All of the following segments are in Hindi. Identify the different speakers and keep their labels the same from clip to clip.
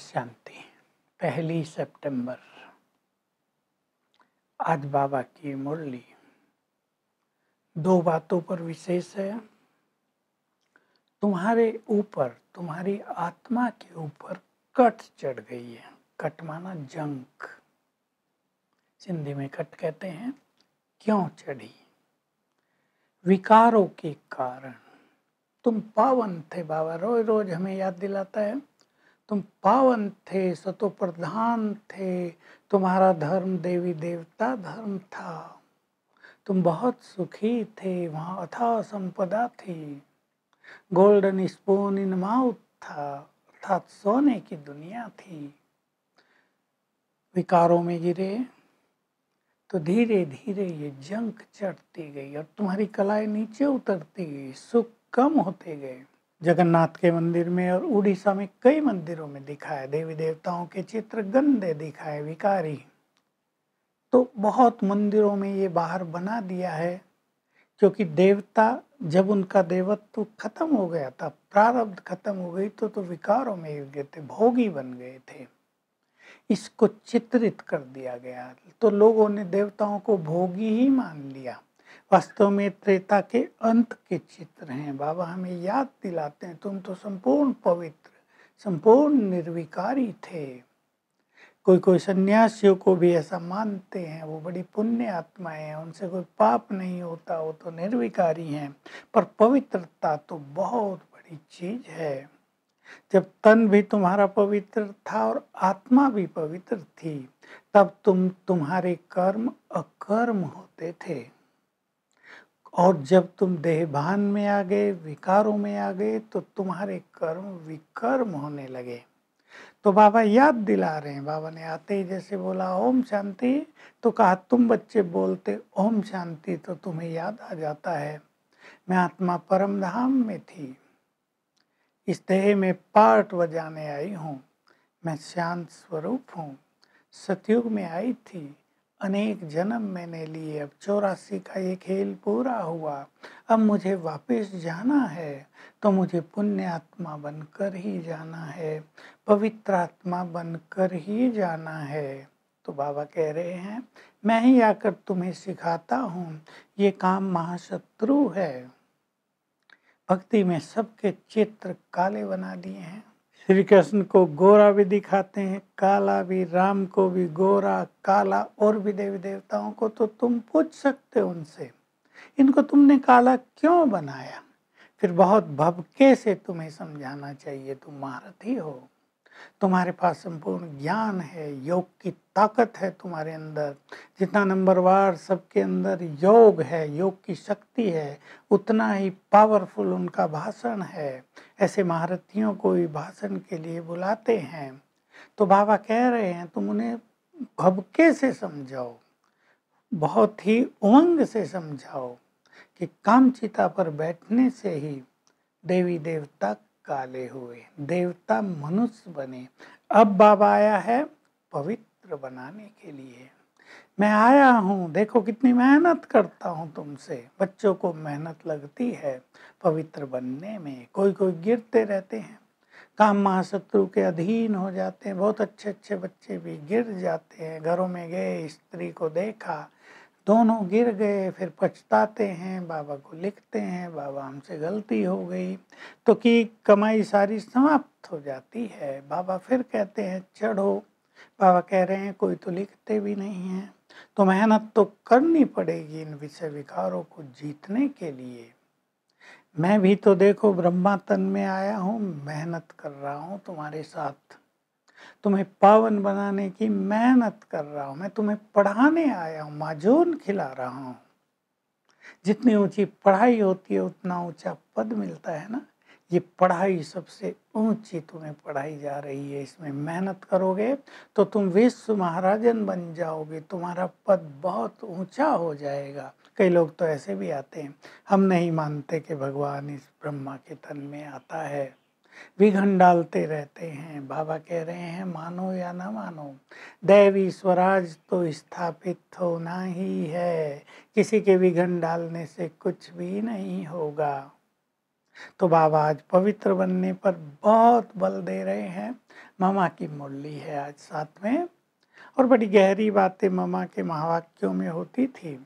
Speaker 1: शांति पहली सितंबर आज बाबा की मुरली दो बातों पर विशेष है तुम्हारे ऊपर तुम्हारी आत्मा के ऊपर कट चढ़ गई है कट माना जंक सिंधी में कट कहते हैं क्यों चढ़ी विकारों के कारण तुम पावन थे बाबा रोज रोज हमें याद दिलाता है तुम पावन थे सतो प्रधान थे तुम्हारा धर्म देवी देवता धर्म था तुम बहुत सुखी थे वहाँ अथा संपदा थी गोल्डन स्पून इन माउथ था अर्थात सोने की दुनिया थी विकारों में गिरे तो धीरे धीरे ये जंक चढ़ती गई और तुम्हारी कलाएं नीचे उतरती गई सुख कम होते गए जगन्नाथ के मंदिर में और उड़ीसा में कई मंदिरों में दिखाए देवी देवताओं के चित्र गंदे दिखाए विकारी तो बहुत मंदिरों में ये बाहर बना दिया है क्योंकि देवता जब उनका देवत्व खत्म हो गया था प्रारब्ध खत्म हो गई तो तो विकारों में गिर गए थे भोगी बन गए थे इसको चित्रित कर दिया गया तो लोगों ने देवताओं को भोगी ही मान लिया वास्तव में त्रेता के अंत के चित्र हैं बाबा हमें याद दिलाते हैं तुम तो संपूर्ण पवित्र संपूर्ण निर्विकारी थे कोई कोई सन्यासियों को भी ऐसा मानते हैं वो बड़ी पुण्य आत्माएं हैं उनसे कोई पाप नहीं होता वो तो निर्विकारी हैं पर पवित्रता तो बहुत बड़ी चीज है जब तन भी तुम्हारा पवित्र था और आत्मा भी पवित्र थी तब तुम तुम्हारे कर्म अकर्म होते थे और जब तुम देहभान में आ गए विकारों में आ गए तो तुम्हारे कर्म विकर्म होने लगे तो बाबा याद दिला रहे हैं बाबा ने आते ही जैसे बोला ओम शांति तो कहा तुम बच्चे बोलते ओम शांति तो तुम्हें याद आ जाता है मैं आत्मा परम धाम में थी इस देह में पाठ बजाने आई हूँ मैं शांत स्वरूप हूँ सतयुग में आई थी अनेक जन्म मैंने लिए अब चौरासी का ये खेल पूरा हुआ अब मुझे वापस जाना है तो मुझे पुण्य आत्मा बनकर ही जाना है पवित्र आत्मा बनकर ही जाना है तो बाबा कह रहे हैं मैं ही आकर तुम्हें सिखाता हूँ ये काम महाशत्रु है भक्ति में सबके चित्र काले बना दिए हैं श्री कृष्ण को गोरा भी दिखाते हैं काला भी राम को भी गोरा काला और भी देवी देवताओं को तो तुम पूछ सकते हो उनसे इनको तुमने काला क्यों बनाया फिर बहुत भबके से तुम्हें समझाना चाहिए तुम महारथी हो तुम्हारे पास संपूर्ण ज्ञान है योग की ताकत है तुम्हारे अंदर जितना नंबर वार सबके अंदर योग है योग की शक्ति है उतना ही पावरफुल उनका भाषण है ऐसे महारथियों को भी भाषण के लिए बुलाते हैं तो बाबा कह रहे हैं तुम उन्हें भबके से समझाओ बहुत ही उमंग से समझाओ कि कामचिता पर बैठने से ही देवी देवता काले हुए देवता मनुष्य बने अब बाबा आया है पवित्र बनाने के लिए मैं आया हूँ देखो कितनी मेहनत करता हूँ तुमसे बच्चों को मेहनत लगती है पवित्र बनने में कोई कोई गिरते रहते हैं काम महाशत्रु के अधीन हो जाते हैं बहुत अच्छे अच्छे बच्चे भी गिर जाते हैं घरों में गए स्त्री को देखा दोनों गिर गए फिर पछताते हैं बाबा को लिखते हैं बाबा हमसे गलती हो गई तो कि कमाई सारी समाप्त हो जाती है बाबा फिर कहते हैं चढ़ो बाबा कह रहे हैं कोई तो लिखते भी नहीं है तो मेहनत तो करनी पड़ेगी इन विषय विकारों को जीतने के लिए मैं भी तो देखो ब्रह्मा तन में आया हूँ मेहनत कर रहा हूँ तुम्हारे साथ तुम्हें पावन बनाने की मेहनत कर रहा हूं मैं तुम्हें पढ़ाने आया हूं माजून खिला रहा हूं जितनी ऊंची पढ़ाई होती है उतना ऊंचा पद मिलता है ना ये पढ़ाई सबसे ऊंची तुम्हें पढ़ाई जा रही है इसमें मेहनत करोगे तो तुम विश्व महाराजन बन जाओगे तुम्हारा पद बहुत ऊंचा हो जाएगा कई लोग तो ऐसे भी आते हैं हम नहीं मानते कि भगवान इस ब्रह्मा के तन में आता है विघन डालते रहते हैं बाबा कह रहे हैं मानो या ना मानो दैवी स्वराज तो स्थापित होना ही है किसी के विघन डालने से कुछ भी नहीं होगा तो बाबा आज पवित्र बनने पर बहुत बल दे रहे हैं मामा की मुरली है आज साथ में और बड़ी गहरी बातें मामा के महावाक्यों में होती थी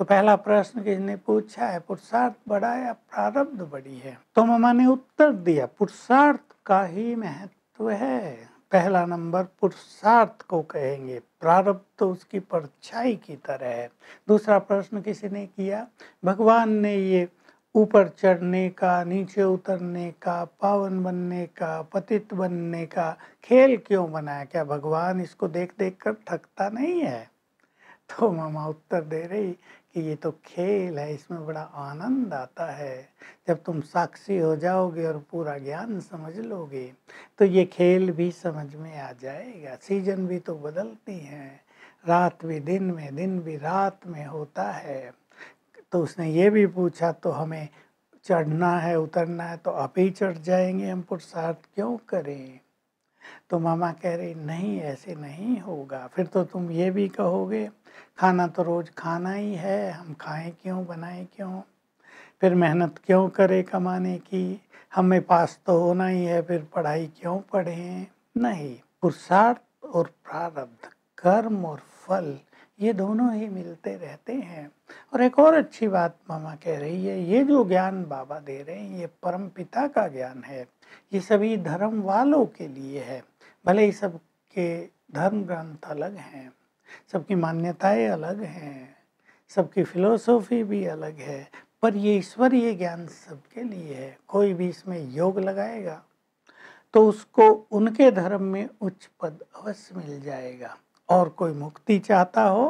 Speaker 1: तो पहला प्रश्न किसने पूछा है पुरुषार्थ बड़ा या प्रारब्ध बड़ी है तो ममा ने उत्तर दिया पुरुषार्थ का ही महत्व है पहला नंबर पुरुषार्थ को कहेंगे प्रारब्ध तो उसकी परछाई की तरह है दूसरा प्रश्न किसी ने किया भगवान ने ये ऊपर चढ़ने का नीचे उतरने का पावन बनने का पतित बनने का खेल क्यों बनाया क्या भगवान इसको देख देख कर थकता नहीं है तो मामा उत्तर दे रही कि ये तो खेल है इसमें बड़ा आनंद आता है जब तुम साक्षी हो जाओगे और पूरा ज्ञान समझ लोगे तो ये खेल भी समझ में आ जाएगा सीजन भी तो बदलती है रात भी दिन में दिन भी रात में होता है तो उसने ये भी पूछा तो हमें चढ़ना है उतरना है तो आप ही चढ़ जाएंगे हम पुरुषार्थ क्यों करें तो मामा कह रही नहीं ऐसे नहीं होगा फिर तो तुम ये भी कहोगे खाना तो रोज़ खाना ही है हम खाएं क्यों बनाएं क्यों फिर मेहनत क्यों करें कमाने की हमें पास तो होना ही है फिर पढ़ाई क्यों पढ़ें नहीं पुरुषार्थ और प्रारब्ध कर्म और फल ये दोनों ही मिलते रहते हैं और एक और अच्छी बात मामा कह रही है ये जो ज्ञान बाबा दे रहे हैं ये परम पिता का ज्ञान है ये सभी धर्म वालों के लिए है भले ही सब के धर्म ग्रंथ अलग हैं सबकी मान्यताएं अलग हैं सबकी फिलोसॉफी भी अलग है पर ये ईश्वरीय ज्ञान सबके लिए है कोई भी इसमें योग लगाएगा तो उसको उनके धर्म में उच्च पद अवश्य मिल जाएगा और कोई मुक्ति चाहता हो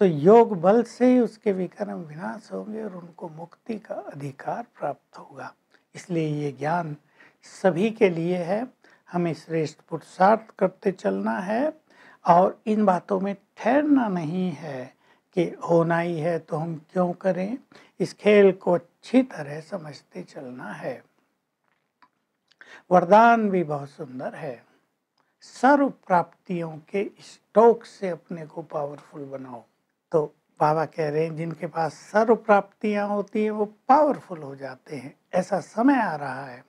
Speaker 1: तो योग बल से ही उसके विक्रम विनाश होंगे और उनको मुक्ति का अधिकार प्राप्त होगा इसलिए ये ज्ञान सभी के लिए है हमें श्रेष्ठ पुरुषार्थ करते चलना है और इन बातों में ठहरना नहीं है कि होना ही है तो हम क्यों करें इस खेल को अच्छी तरह समझते चलना है वरदान भी बहुत सुंदर है सर्व प्राप्तियों के स्टॉक से अपने को पावरफुल बनाओ तो बाबा कह रहे हैं जिनके पास सर्व प्राप्तियां होती हैं वो पावरफुल हो जाते हैं ऐसा समय आ रहा है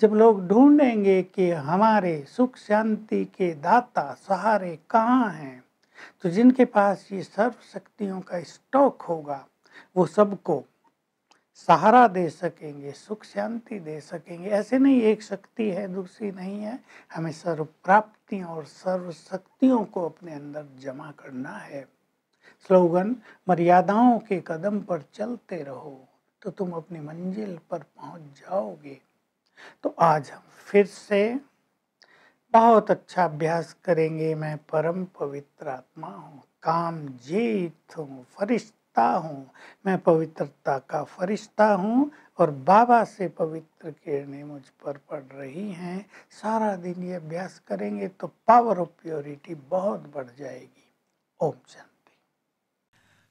Speaker 1: जब लोग ढूंढेंगे कि हमारे सुख शांति के दाता सहारे कहाँ हैं तो जिनके पास ये सर्व शक्तियों का स्टॉक होगा वो सबको सहारा दे सकेंगे सुख शांति दे सकेंगे ऐसे नहीं एक शक्ति है दूसरी नहीं है हमें सर्व प्राप्तियों और सर्व शक्तियों को अपने अंदर जमा करना है स्लोगन मर्यादाओं के कदम पर चलते रहो तो तुम अपनी मंजिल पर पहुंच जाओगे तो आज हम फिर से बहुत अच्छा अभ्यास करेंगे मैं परम पवित्र आत्मा हूँ काम जीत हूँ फरिश्त फरिश्ता हूँ मैं पवित्रता का फरिश्ता हूँ और बाबा से पवित्र किरणें मुझ पर पड़ रही हैं सारा दिन ये अभ्यास करेंगे तो पावर ऑफ प्योरिटी बहुत बढ़ जाएगी Om Shanti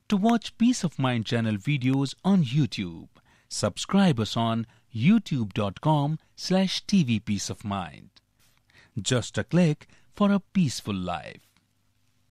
Speaker 1: to watch peace of mind channel videos on YouTube subscribe on YouTube dot com slash TV peace of mind just a click for a peaceful life